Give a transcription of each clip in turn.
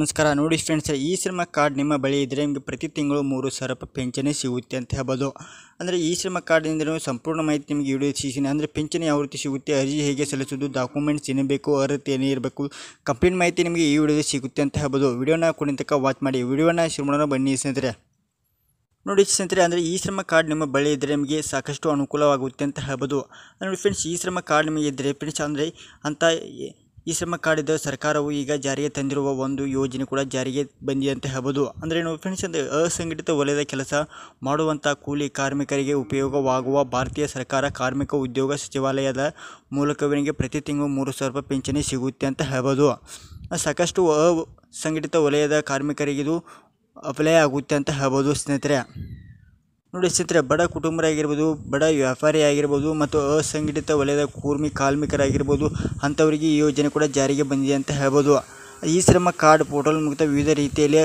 ನಮಸ್ಕಾರ ನೋಡಿ ಫ್ರೆಂಡ್ಸ್ ಈ ಶ್ರಮ ಕಾರ್ಡ್ ನಿಮ್ಮ ಬಳಿ ಇದ್ದರೆ ನಿಮಗೆ ಪ್ರತಿ ತಿಂಗಳು ಮೂರು ಸಾವಿರ ರೂಪಾಯಿ ಪೆನ್ಷನ್ ಸಿಗುತ್ತೆ ಅಂತ ಹೇಳ್ಬೋದು ಅಂದರೆ ಈ ಶ್ರಮ ಕಾರ್ಡ್ನಿಂದ ಸಂಪೂರ್ಣ ಮಾಹಿತಿ ನಿಮಗೆ ವಿಡಿಯೋ ಸಿಗ್ತೀನಿ ಅಂದರೆ ಪೆನ್ಷನ್ ಯಾವ ರೀತಿ ಸಿಗುತ್ತೆ ಅರ್ಜಿ ಹೇಗೆ ಸಲ್ಲಿಸೋದು ಡಾಕ್ಯುಮೆಂಟ್ಸ್ ಏನೇ ಬೇಕು ಅರ್ಹತೆ ಏನೇ ಇರಬೇಕು ಕಂಪ್ಲೀಟ್ ಮಾಹಿತಿ ನಿಮಗೆ ಈ ವಿಡಿಯೋದಲ್ಲಿ ಸಿಗುತ್ತೆ ಅಂತ ಹೇಳ್ಬೋದು ವಿಡಿಯೋನ ಕೊಡಿಂತಕ ವಾಚ್ ಮಾಡಿ ವಿಡಿಯೋನ ಶುರು ಬನ್ನಿ ಸ್ನೇಹಿತರೆ ನೋಡಿ ಸ್ನೇಹಿತರೆ ಅಂದರೆ ಈ ಶ್ರಮ ಕಾರ್ಡ್ ನಿಮ್ಮ ಬಳಿ ಇದ್ದರೆ ನಿಮಗೆ ಸಾಕಷ್ಟು ಅನುಕೂಲವಾಗುತ್ತೆ ಅಂತ ಹೇಳ್ಬೋದು ನೋಡಿ ಫ್ರೆಂಡ್ಸ್ ಈ ಶ್ರಮ ಕಾರ್ಡ್ ನಿಮಗೆ ಇದ್ದರೆ ಫ್ರೆಂಡ್ಸ್ ಅಂದರೆ ಅಂಥ ಈ ಶ್ರಮ ಕಾಡಿದ ಸರ್ಕಾರವು ಈಗ ಜಾರಿಗೆ ತಂದಿರುವ ಒಂದು ಯೋಜನೆ ಕೂಡ ಜಾರಿಗೆ ಬಂದಿದೆ ಅಂತ ಹೇಳ್ಬೋದು ಅಂದರೆ ಏನು ಫ್ರೆಂಡ್ಸ್ ಅಂದರೆ ಅಸಂಘಟಿತ ವಲಯದ ಕೆಲಸ ಮಾಡುವಂಥ ಕೂಲಿ ಕಾರ್ಮಿಕರಿಗೆ ಉಪಯೋಗವಾಗುವ ಭಾರತೀಯ ಸರ್ಕಾರ ಕಾರ್ಮಿಕ ಉದ್ಯೋಗ ಸಚಿವಾಲಯದ ಮೂಲಕವರಿಗೆ ಪ್ರತಿ ತಿಂಗಳು ಮೂರು ಸಾವಿರ ರೂಪಾಯಿ ಪಿಂಚಣಿ ಸಿಗುತ್ತೆ ಅಂತ ಹೇಳ್ಬೋದು ಸಾಕಷ್ಟು ಅಸಂಘಟಿತ ವಲಯದ ಕಾರ್ಮಿಕರಿಗಿದು ಅಪ್ಲೈ ಆಗುತ್ತೆ ಅಂತ ಹೇಳ್ಬೋದು ಸ್ನೇಹಿತರೆ ನೋಡಿ ಸ್ನೇಹಿತರೆ ಬಡ ಕುಟುಂಬರಾಗಿರ್ಬೋದು ಬಡ ವ್ಯಾಪಾರಿ ಆಗಿರ್ಬೋದು ಮತ್ತು ಅಸಂಘಟಿತ ವಲಯದ ಕೂರ್ಮಿ ಕಾರ್ಮಿಕರಾಗಿರ್ಬೋದು ಅಂಥವರಿಗೆ ಈ ಯೋಜನೆ ಕೂಡ ಜಾರಿಗೆ ಬಂದಿದೆ ಅಂತ ಹೇಳ್ಬೋದು ಈ ಶ್ರಮ ಕಾರ್ಡ್ ಪೋರ್ಟಲ್ ಮುಕ್ತ ವಿವಿಧ ರೀತಿಯಲ್ಲಿ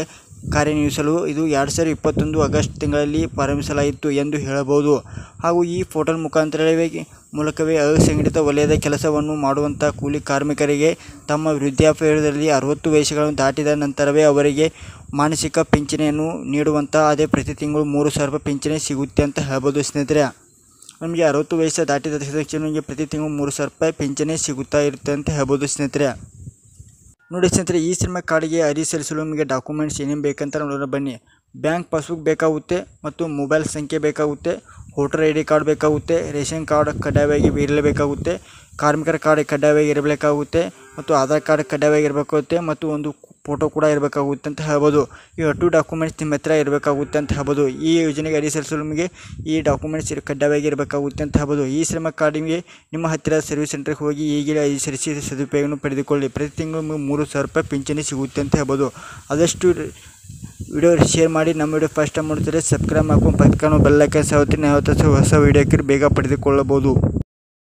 ಕಾರ್ಯನಿರ್ವಹಿಸಲು ಇದು ಎರಡು ಸಾವಿರದ ಇಪ್ಪತ್ತೊಂದು ಆಗಸ್ಟ್ ತಿಂಗಳಲ್ಲಿ ಪ್ರಾರಂಭಿಸಲಾಯಿತು ಎಂದು ಹೇಳಬಹುದು ಹಾಗೂ ಈ ಪೋರ್ಟಲ್ ಮುಖಾಂತರವಾಗಿ ಮೂಲಕವೇ ಅಸಂಘಟಿತ ವಲಯದ ಕೆಲಸವನ್ನು ಮಾಡುವಂಥ ಕೂಲಿ ಕಾರ್ಮಿಕರಿಗೆ ತಮ್ಮ ವೃದ್ಧಾಪ್ಯದಲ್ಲಿ ಅರವತ್ತು ವಯಸ್ಸುಗಳನ್ನು ದಾಟಿದ ನಂತರವೇ ಅವರಿಗೆ ಮಾನಸಿಕ ಪಿಂಚಣಿಯನ್ನು ನೀಡುವಂಥ ಅದೇ ಪ್ರತಿ ತಿಂಗಳು ಮೂರು ಸಾವಿರ ರೂಪಾಯಿ ಪಿಂಚಣಿ ಸಿಗುತ್ತೆ ಅಂತ ಹೇಳ್ಬೋದು ಸ್ನೇಹಿತರೆ ನಮಗೆ ಅರವತ್ತು ವಯಸ್ಸು ದಾಟಿದ ತಕ್ಷಣ ಪ್ರತಿ ತಿಂಗಳು ಮೂರು ಸಾವಿರ ರೂಪಾಯಿ ಪಿಂಚಣಿ ಸಿಗುತ್ತಾ ಇರುತ್ತೆ ಅಂತ ಹೇಳ್ಬೋದು ಸ್ನೇಹಿತರೆ ನೋಡಿ ಸ್ನೇಹಿತರೆ ಈ ಸಿನಿಮಾ ಕಾರ್ಡಿಗೆ ಅರಿ ಸಲ್ಲಿಸಲು ನಿಮಗೆ ಡಾಕ್ಯುಮೆಂಟ್ಸ್ ಏನೇನು ಬೇಕಂತ ನೋಡೋಣ ಬನ್ನಿ ಬ್ಯಾಂಕ್ ಪಾಸ್ಬುಕ್ ಬೇಕಾಗುತ್ತೆ ಮತ್ತು ಮೊಬೈಲ್ ಸಂಖ್ಯೆ ಬೇಕಾಗುತ್ತೆ ವೋಟರ್ ಐ ಡಿ ಕಾರ್ಡ್ ಬೇಕಾಗುತ್ತೆ ರೇಷನ್ ಕಾರ್ಡ್ ಕಡ್ಡಾಯವಾಗಿ ಇರಲೇಬೇಕಾಗುತ್ತೆ ಕಾರ್ಮಿಕರ ಕಾರ್ಡ್ ಕಡ್ಡಾಯವಾಗಿ ಇರಬೇಕಾಗುತ್ತೆ ಮತ್ತು ಆಧಾರ್ ಕಾರ್ಡ್ ಕಡ್ಡಾಯವಾಗಿ ಇರಬೇಕಾಗುತ್ತೆ ಮತ್ತು ಒಂದು ಫೋಟೋ ಕೂಡ ಇರಬೇಕಾಗುತ್ತೆ ಅಂತ ಹೇಳ್ಬೋದು ಈ ಟು ಡಾಕ್ಯುಮೆಂಟ್ಸ್ ನಿಮ್ಮ ಹತ್ರ ಇರಬೇಕಾಗುತ್ತೆ ಅಂತ ಹೇಳ್ಬೋದು ಈ ಯೋಜನೆಗೆ ಅಡಿ ಸಲ್ಲಿಸಲು ನಿಮಗೆ ಈ ಡಾಕ್ಯುಮೆಂಟ್ಸ್ ಇರ ಕಡ್ಡಾಯವಾಗಿ ಇರಬೇಕಾಗುತ್ತೆ ಅಂತ ಹೇಳ್ಬೋದು ಈ ಶ್ರಮ ಕಾರ್ಡಿಗೆ ನಿಮ್ಮ ಹತ್ತಿರ ಸರ್ವಿಸ್ ಸೆಂಟ್ರಿಗೆ ಹೋಗಿ ಈಗಲೇ ಸಲ್ಲಿಸಿ ಸದುಪಯೋಗವನ್ನು ಪಡೆದುಕೊಳ್ಳಿ ಪ್ರತಿ ತಿಂಗಳು ಮೂರು ಸಾವಿರ ರೂಪಾಯಿ ಪಿಂಚಣಿ ಸಿಗುತ್ತೆ ಅಂತ ಹೇಳ್ಬೋದು ಆದಷ್ಟು ವಿಡಿಯೋ ಶೇರ್ ಮಾಡಿ ನಮ್ಮ ವಿಡಿಯೋ ಫಸ್ಟ್ ಟೈಮ್ ನೋಡ್ತಾರೆ ಸಬ್ಸ್ಕ್ರೈಬ್ ಮಾಡ್ಕೊಂಡು ಪಕ್ಕನೂ ಬೆಲ್ಲಕ್ಕೆ ಸಹ ಹೊತ್ತಿನ ಹೊಸ ವಿಡಿಯೋಕ್ಕೆ ಬೇಗ ಪಡೆದುಕೊಳ್ಳಬಹುದು